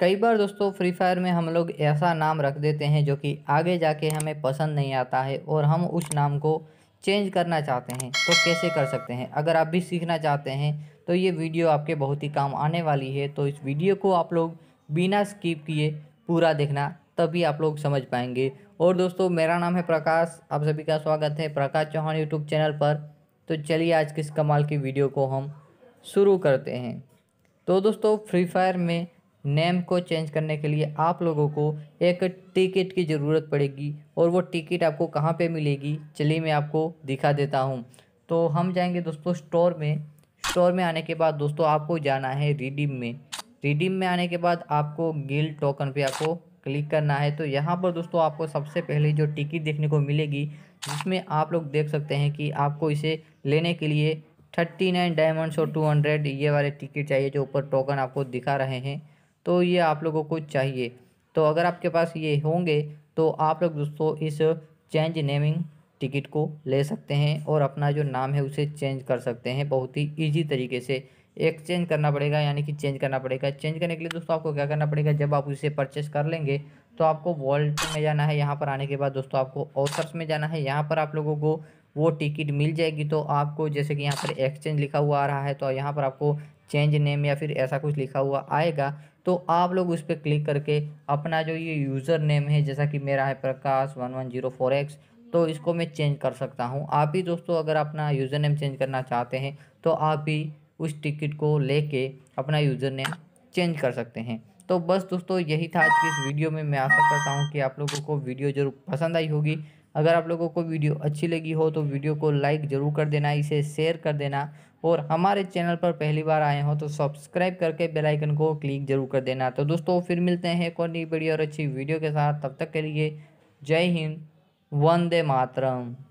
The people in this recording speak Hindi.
कई बार दोस्तों फ्री फायर में हम लोग ऐसा नाम रख देते हैं जो कि आगे जाके हमें पसंद नहीं आता है और हम उस नाम को चेंज करना चाहते हैं तो कैसे कर सकते हैं अगर आप भी सीखना चाहते हैं तो ये वीडियो आपके बहुत ही काम आने वाली है तो इस वीडियो को आप लोग बिना स्किप किए पूरा देखना तभी आप लोग समझ पाएंगे और दोस्तों मेरा नाम है प्रकाश आप सभी का स्वागत है प्रकाश चौहान यूट्यूब चैनल पर तो चलिए आज किस कमाल की वीडियो को हम शुरू करते हैं तो दोस्तों फ्री फायर में नेम को चेंज करने के लिए आप लोगों को एक टिकट की ज़रूरत पड़ेगी और वो टिकट आपको कहाँ पे मिलेगी चलिए मैं आपको दिखा देता हूँ तो हम जाएंगे दोस्तों स्टोर में स्टोर में आने के बाद दोस्तों आपको जाना है रिडीम में रिडीम में आने के बाद आपको गिल टोकन पे आपको क्लिक करना है तो यहाँ पर दोस्तों आपको सबसे पहले जो टिकट देखने को मिलेगी जिसमें आप लोग देख सकते हैं कि आपको इसे लेने के लिए थर्टी नाइन डायमंड्स और टू हंड्रेड ये वाले टिकट चाहिए जो ऊपर टोकन आपको दिखा रहे हैं तो ये आप लोगों को चाहिए तो अगर आपके पास ये होंगे तो आप लोग दोस्तों इस चेंज नेमिंग टिकट को ले सकते हैं और अपना जो नाम है उसे चेंज कर सकते हैं बहुत ही ईजी तरीके से एक्सचेंज करना पड़ेगा यानी कि चेंज करना पड़ेगा चेंज करने के लिए दोस्तों आपको क्या करना पड़ेगा जब आप उसे परचेस कर लेंगे तो आपको वॉल्ट में जाना है यहाँ पर आने के बाद दोस्तों आपको ऑफर्स में जाना है यहाँ पर आप लोगों को वो टिकट मिल जाएगी तो आपको जैसे कि यहाँ पर एक्सचेंज लिखा हुआ आ रहा है तो यहाँ पर आपको चेंज नेम या फिर ऐसा कुछ लिखा हुआ आएगा तो आप लोग उस पर क्लिक करके अपना जो ये यूज़र नेम है जैसा कि मेरा है Prakash one one zero four X तो इसको मैं चेंज कर सकता हूँ आप ही दोस्तों अगर अपना यूज़र नेम चेंज करना चाहते हैं तो आप ही उस टिकट को लेके अपना यूज़र नेम चेंज कर सकते हैं तो बस दोस्तों यही था आज की इस वीडियो में मैं आशा करता हूँ कि आप लोगों को वीडियो जरूर पसंद आई होगी अगर आप लोगों को वीडियो अच्छी लगी हो तो वीडियो को लाइक ज़रूर कर देना इसे शेयर कर देना और हमारे चैनल पर पहली बार आए हो तो सब्सक्राइब करके बेल आइकन को क्लिक जरूर कर देना तो दोस्तों फिर मिलते हैं एक और नई बड़ी और अच्छी वीडियो के साथ तब तक के लिए जय हिंद वंदे मातरम